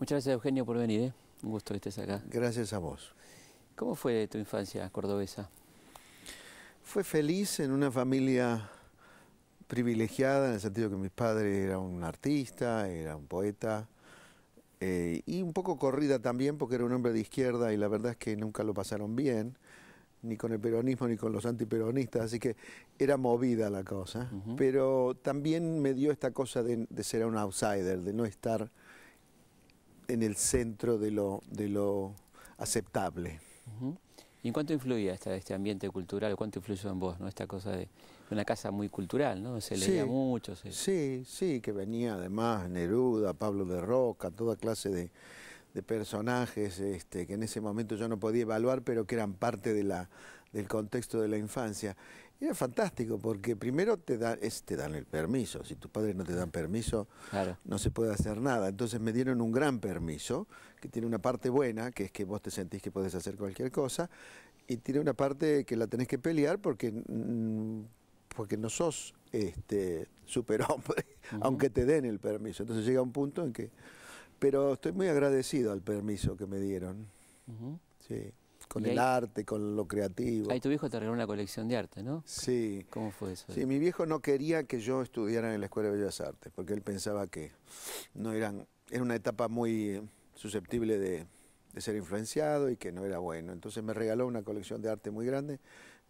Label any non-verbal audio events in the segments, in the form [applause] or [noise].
Muchas gracias, Eugenio, por venir. ¿eh? Un gusto que estés acá. Gracias a vos. ¿Cómo fue tu infancia cordobesa? Fue feliz en una familia privilegiada en el sentido que mis padres era un artista, era un poeta, eh, y un poco corrida también porque era un hombre de izquierda y la verdad es que nunca lo pasaron bien, ni con el peronismo ni con los antiperonistas, así que era movida la cosa, pero también me dio esta cosa de, de ser un outsider, de no estar en el centro de lo, de lo aceptable. ¿Y en cuánto influía este ambiente cultural? ¿Cuánto influyó en vos, Esta cosa de una casa muy cultural, ¿no? Se leía mucho. Sí, sí, que venía además Neruda, Pablo de Roca, toda clase de, personajes este, que en ese momento yo no podía evaluar, pero que eran parte del contexto de la infancia. Era fantástico porque primero te, da, dan el permiso, si tus padres no te dan permiso no se puede hacer nada. Entonces me dieron un gran permiso que tiene una parte buena, que es que vos te sentís que podés hacer cualquier cosa, y tiene una parte que la tenés que pelear porque, mm, porque no sos este, superhombre, aunque te den el permiso. Entonces llega un punto en que... Pero estoy muy agradecido al permiso que me dieron. Sí con el arte, con lo creativo. Ahí tu viejo te regaló una colección de arte, ¿no? Sí. ¿Cómo fue eso? Sí, mi viejo no quería que yo estudiara en la Escuela de Bellas Artes, porque él pensaba que no eran, era una etapa muy eh, susceptible de, ser influenciado y que no era bueno. Entonces me regaló una colección de arte muy grande,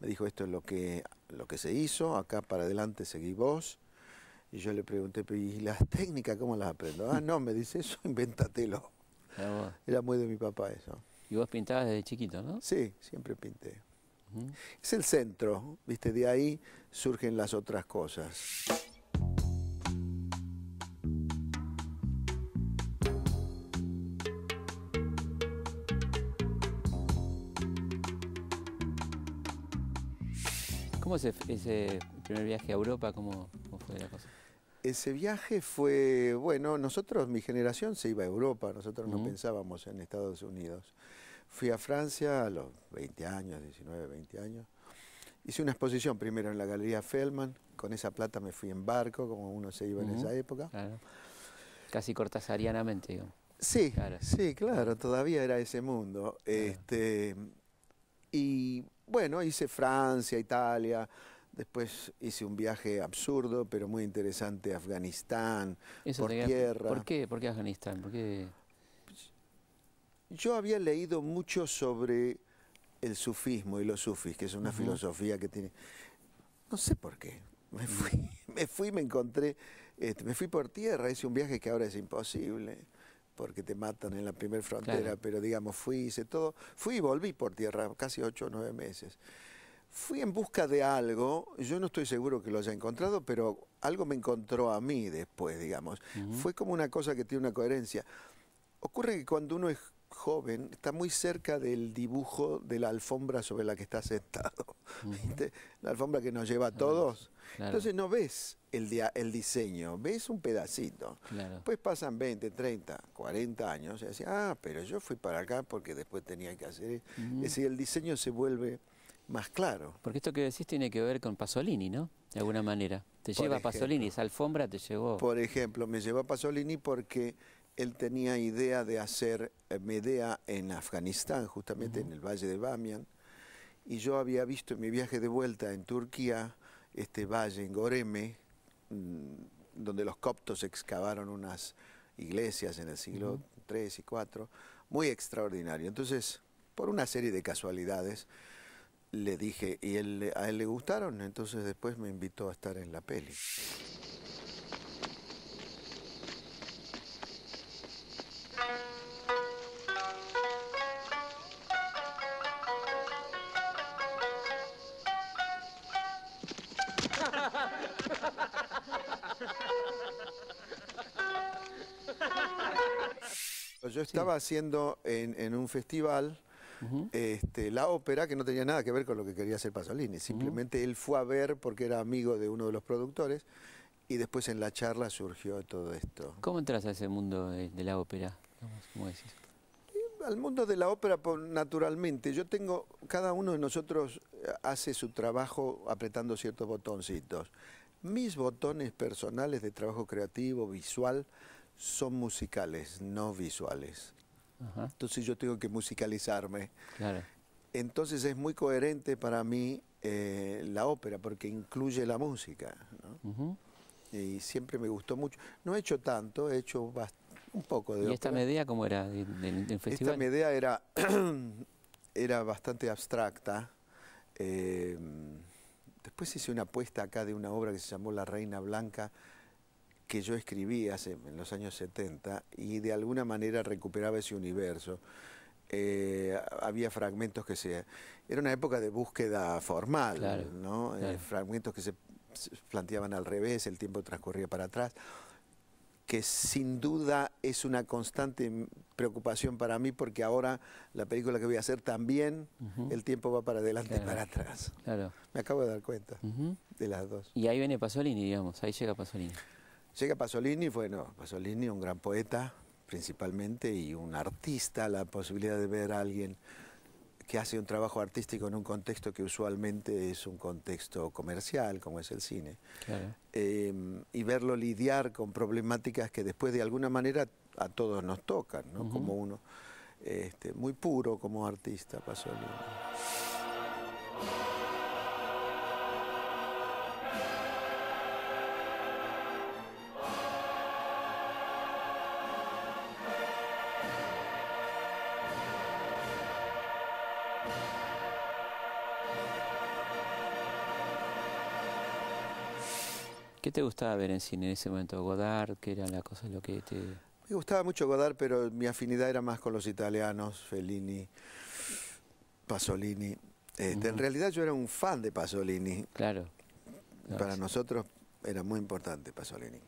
me dijo esto es lo que, lo que se hizo, acá para adelante seguí vos. Y yo le pregunté, ¿y las técnicas cómo las aprendo? Ah, no, me dice eso, invéntatelo. Era muy de mi papá eso. Y vos pintabas desde chiquito, ¿no? Sí, siempre pinté. Es el centro, ¿viste? De ahí surgen las otras cosas. ¿Cómo es ese primer viaje a Europa? cómo fue la cosa? ese viaje fue, bueno, nosotros, mi generación se iba a Europa, nosotros no pensábamos en Estados Unidos. Fui a Francia a los 20 años, 19, 20 años. Hice una exposición primero en la Galería Feldman, con esa plata me fui en barco, como uno se iba en esa época. Casi cortasarianamente, digamos. Sí, sí, claro, todavía era ese mundo. Este, y bueno, hice Francia, Italia, Después hice un viaje absurdo, pero muy interesante, a Afganistán, por tierra. ¿Por qué? Afganistán? Yo había leído mucho sobre el sufismo y los sufis, que es una filosofía que tiene... No sé por qué. Me mm. [laughs] fui, me me encontré, este, me fui por tierra, hice un viaje que ahora es imposible, porque te matan en la primera frontera, pero digamos, fui, hice todo, fui y volví por tierra, casi ocho o nueve meses. Fui en busca de algo, yo no estoy seguro que lo haya encontrado, pero algo me encontró a mí después, digamos. Fue como una cosa que tiene una coherencia. Ocurre que cuando uno es joven, está muy cerca del dibujo de la alfombra sobre la que está sentado. La alfombra que nos lleva a todos. Entonces no ves el, el diseño, ves un pedacito. Después pasan 20, 30, 40 años y decís, ah, pero yo fui para acá porque después tenía que hacer... Es decir, el diseño se vuelve más claro. Porque esto que decís tiene que ver con Pasolini, ¿no? De alguna manera. Te lleva Pasolini, esa alfombra te llevó. Por ejemplo, me llevó Pasolini porque él tenía idea de hacer eh, Medea en Afganistán, justamente en el valle de Bamian. Y yo había visto en mi viaje de vuelta en Turquía este valle en Goreme, mm, donde los coptos excavaron unas iglesias en el siglo ...3 y IV, muy extraordinario. Entonces, por una serie de casualidades, le dije, y él, a él le gustaron, entonces después me invitó a estar en la peli. [laughs] Yo estaba haciendo en, en un festival este, la ópera, que no tenía nada que ver con lo que quería hacer Pasolini. Simplemente él fue a ver porque era amigo de uno de los productores y después en la charla surgió todo esto. ¿Cómo entras a ese mundo de, la ópera? Al mundo de la ópera, naturalmente. Yo tengo, cada uno de nosotros eh, hace su trabajo apretando ciertos botoncitos. Mis botones personales de trabajo creativo, visual, son musicales, no visuales. Entonces yo tengo que musicalizarme. Entonces es muy coherente para mí eh, la ópera porque incluye la música. ¿no? Y siempre me gustó mucho. No he hecho tanto, he hecho un poco de... ¿Y esta medida cómo era Esta medida era, [clears throat] era bastante abstracta. Eh, después hice una apuesta acá de una obra que se llamó La Reina Blanca, que yo escribí hace, en los años 70 y de alguna manera recuperaba ese universo. Eh, había fragmentos que se... Era una época de búsqueda formal, ¿no? Eh, fragmentos que se, planteaban al revés, el tiempo transcurría para atrás, que sin duda es una constante preocupación para mí porque ahora la película que voy a hacer también, el tiempo va para adelante y para atrás. Me acabo de dar cuenta de las dos. Y ahí viene Pasolini, digamos, ahí llega Pasolini. Llega Pasolini, bueno, Pasolini un gran poeta principalmente y un artista, la posibilidad de ver a alguien que hace un trabajo artístico en un contexto que usualmente es un contexto comercial, como es el cine, em, y verlo lidiar con problemáticas que después de alguna manera a todos nos tocan, ¿no? como uno, este, muy puro como artista, Pasolini. ¿Qué te gustaba ver en cine en ese momento? ¿Godard? ¿Qué era la cosa lo que te...? Me gustaba mucho Godard, pero mi afinidad era más con los italianos, Fellini, Pasolini. Este, en realidad yo era un fan de Pasolini. Claro. Para nosotros era muy importante Pasolini.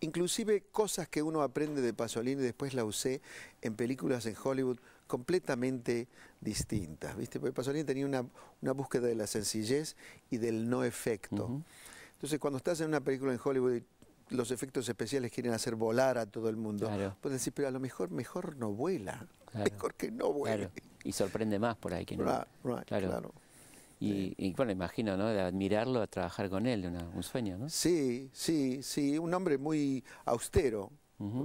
Inclusive cosas que uno aprende de Pasolini después la usé en películas en Hollywood completamente distintas, ¿viste? Porque Pasolini tenía una, búsqueda de la sencillez y del no efecto. Entonces, cuando estás en una película en Hollywood los efectos especiales quieren hacer volar a todo el mundo, puedes decir, pero a lo mejor mejor no vuela, mejor que no vuele. Y sorprende más por ahí que no. claro. Y, bueno, imagino, ¿no? De admirarlo, a trabajar con él, un sueño, ¿no? Sí, sí, sí. Un hombre muy austero,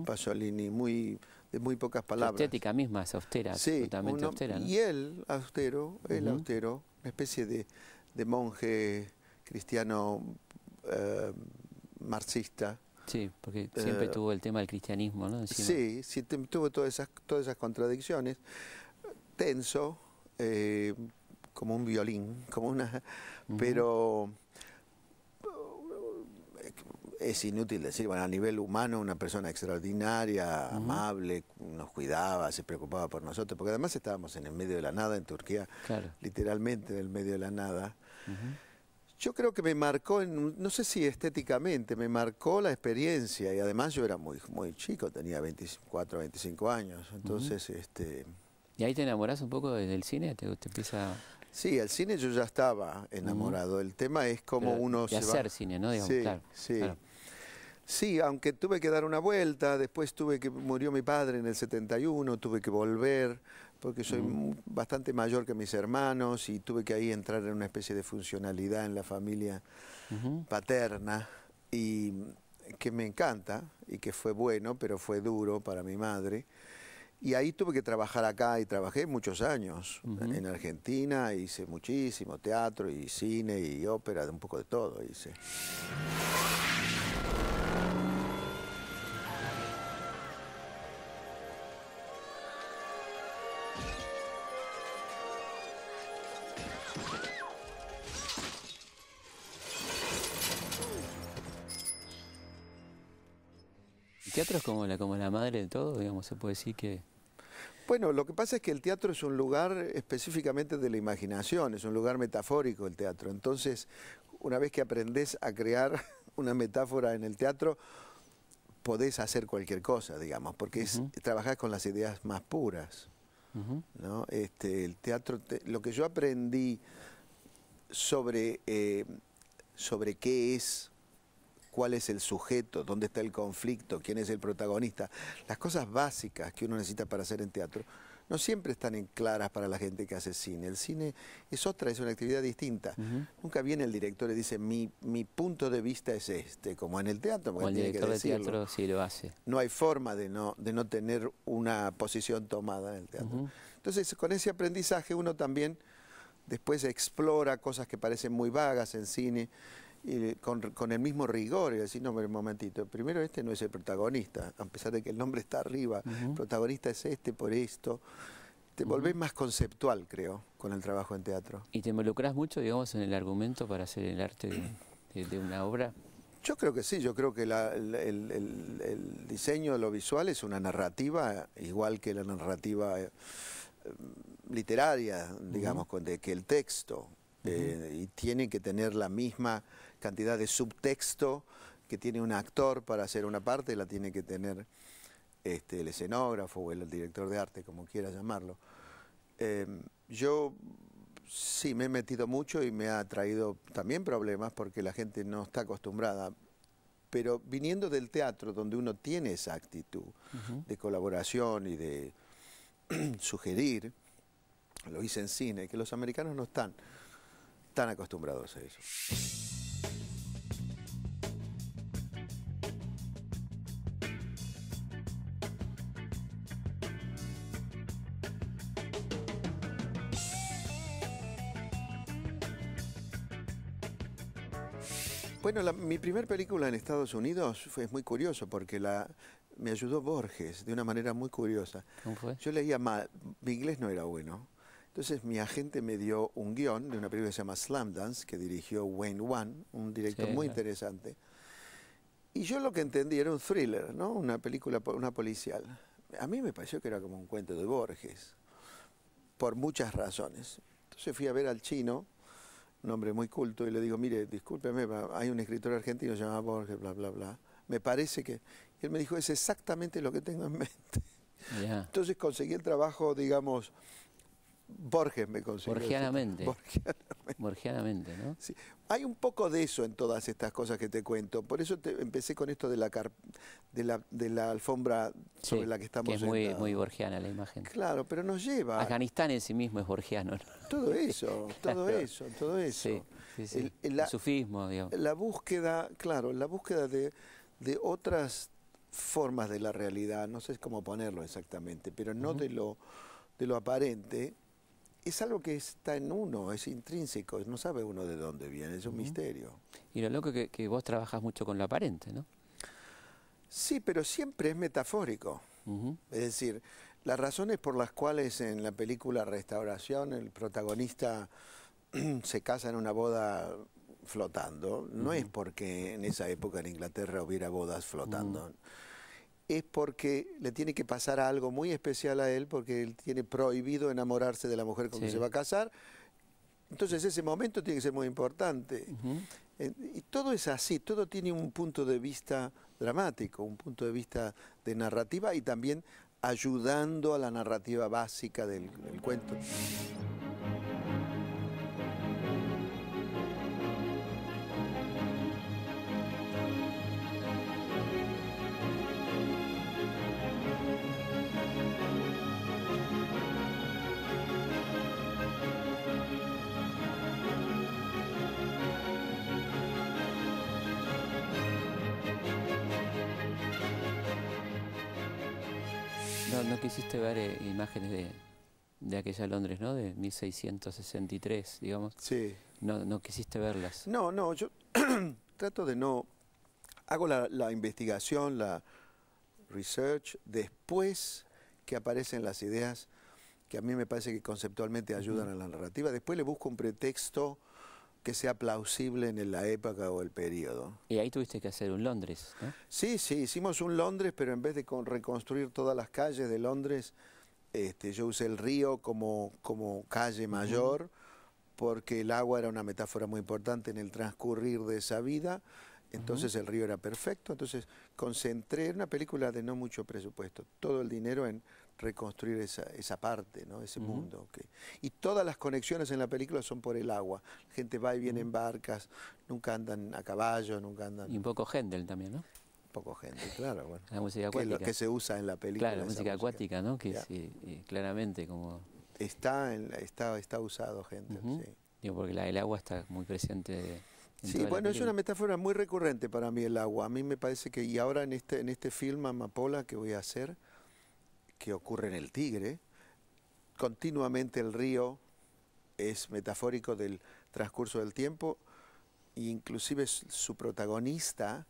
Pasolini, muy, de muy pocas palabras. La estética misma es austera, sí, totalmente austera. Y él, austero, él austero, una especie de monje cristiano eh, marxista. Sí, porque siempre eh, tuvo el tema del cristianismo, ¿no? Sí, sí, tuvo todas esas, todas esas contradicciones. Tenso, eh, como un violín, como una. Pero es inútil decir, bueno, a nivel humano, una persona extraordinaria, amable, nos cuidaba, se preocupaba por nosotros, porque además estábamos en el medio de la nada en Turquía, literalmente en el medio de la nada. Yo creo que me marcó, en, no sé si estéticamente, me marcó la experiencia y además yo era muy, muy chico, tenía 24, 25 años, entonces este... ¿Y ahí te enamorás un poco del cine? ¿Te, Sí, al cine yo ya estaba enamorado, el tema es como uno... De hacer cine, ¿no? sí, sí. Sí, aunque tuve que dar una vuelta, después tuve que murió mi padre en el 71, tuve que volver, porque soy bastante mayor que mis hermanos y tuve que ahí entrar en una especie de funcionalidad en la familia paterna y que me encanta y que fue bueno, pero fue duro para mi madre. Y ahí tuve que trabajar acá y trabajé muchos años en Argentina, hice muchísimo teatro y cine y ópera, un poco de todo hice. teatro es como la, como la madre de todo, digamos, se puede decir que... Bueno, lo que pasa es que el teatro es un lugar específicamente de la imaginación, es un lugar metafórico el teatro. Entonces, una vez que aprendes a crear [laughs] una metáfora en el teatro, podés hacer cualquier cosa, digamos, porque trabajás con las ideas más puras. este, el teatro, lo que yo aprendí sobre, eh, sobre qué es cuál es el sujeto, dónde está el conflicto, quién es el protagonista, las cosas básicas que uno necesita para hacer en teatro, no siempre están en claras para la gente que hace cine. El cine es otra, es una actividad distinta. Nunca viene el director y dice, mi, punto de vista es este, como en el teatro. el director de teatro sí lo hace. No hay forma de no, de no tener una posición tomada en el teatro. Entonces, con ese aprendizaje uno también después explora cosas que parecen muy vagas en cine eh, con, con, el mismo rigor y decir, no, pero un momentito, primero este no es el protagonista, a pesar de que el nombre está arriba, protagonista es este por esto. Te volvés más conceptual, creo, con el trabajo en teatro. ¿Y te involucras mucho, digamos, en el argumento para hacer el arte de, una obra? Yo creo que sí, yo creo que el, diseño de lo visual es una narrativa, igual que la narrativa eh, literaria, digamos, con de, que el texto. Eh, y tiene que tener la misma cantidad de subtexto que tiene un actor para hacer una parte, la tiene que tener este, el escenógrafo o el director de arte, como quiera llamarlo. Em, yo sí me he metido mucho y me ha traído también problemas porque la gente no está acostumbrada. Pero viniendo del teatro, donde uno tiene esa actitud de colaboración y de [clears throat] sugerir, lo hice en cine, que los americanos no están están acostumbrados a eso. Bueno, mi primer película en Estados Unidos fue muy curioso porque la me ayudó Borges de una manera muy curiosa. ¿Cómo fue? Yo leía mal, mi inglés no era bueno. Entonces mi agente me dio un guión de una película que se llama Slam Dance, que dirigió Wayne Wan, un director muy interesante. Y yo lo que entendí era un thriller, ¿no? Una película, una policial. A mí me pareció que era como un cuento de Borges, por muchas razones. Entonces fui a ver al chino, un hombre muy culto, y le digo, mire, discúlpeme, hay un escritor argentino llamado Borges, bla, bla, bla. Me parece que... Y él me dijo, es exactamente lo que tengo en mente. Entonces conseguí el trabajo, digamos, Borges me consiguió. Borgianamente. Borgianamente. ¿no? Sí. Hay un poco de eso en todas estas cosas que te cuento. Por eso te, empecé con esto de la, de la, de la alfombra sobre la que estamos. Que es muy, muy, borgiana la imagen. Claro, pero nos lleva. Afganistán en sí mismo es borgiano. [laughs] Todo eso, todo eso, todo eso. el, sufismo, digamos. La búsqueda, claro, la búsqueda de, de otras formas de la realidad. No sé cómo ponerlo exactamente, pero no de lo de lo aparente, es algo que está en uno, es intrínseco, no sabe uno de dónde viene, es un misterio. Y lo loco que, que vos trabajas mucho con lo aparente, ¿no? Sí, pero siempre es metafórico. Es decir, las razones por las cuales en la película Restauración el protagonista [clears throat] se casa en una boda flotando, no es porque en esa época en Inglaterra hubiera bodas flotando es porque le tiene que pasar algo muy especial a él, porque él tiene prohibido enamorarse de la mujer con que se va a casar. Entonces ese momento tiene que ser muy importante. y todo es así, todo tiene un punto de vista dramático, un punto de vista de narrativa y también ayudando a la narrativa básica del cuento. No, quisiste ver eh, imágenes de, de, aquella Londres, ¿no? De 1663, digamos. Sí. No, no quisiste verlas. No, no, yo [clears throat] trato de no... Hago la, investigación, la research, después que aparecen las ideas que a mí me parece que conceptualmente ayudan a la narrativa. Después le busco un pretexto que sea plausible en la época o el periodo. Y ahí tuviste que hacer un Londres, Sí, sí, hicimos un Londres, pero en vez de reconstruir todas las calles de Londres, este, yo usé el río como, como calle mayor, porque el agua era una metáfora muy importante en el transcurrir de esa vida, entonces el río era perfecto, entonces concentré en una película de no mucho presupuesto, todo el dinero en reconstruir esa, esa parte, ¿no? ese mundo. Que... Y todas las conexiones en la película son por el agua. gente va y viene en barcas, nunca andan a caballo, nunca andan... Y un poco gente también, ¿no? poco gente claro. Bueno. La música acuática. Que, lo que se usa en la película. Claro, la música acuática, ¿no? Que eh, eh, claramente como... Está, en, está, está usado gente sí. Digo, porque el agua está muy presente... Sí, bueno, es una metáfora muy recurrente para mí el agua. A mí me parece que, y ahora en este, en este film Amapola que voy a hacer, que ocurre en el Tigre. Continuamente el río es metafórico del transcurso del tiempo, inclusive su protagonista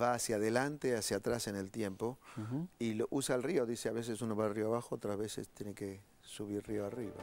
va hacia adelante, hacia atrás en el tiempo, y usa el río, dice a veces uno va río abajo, otras veces tiene que subir río arriba.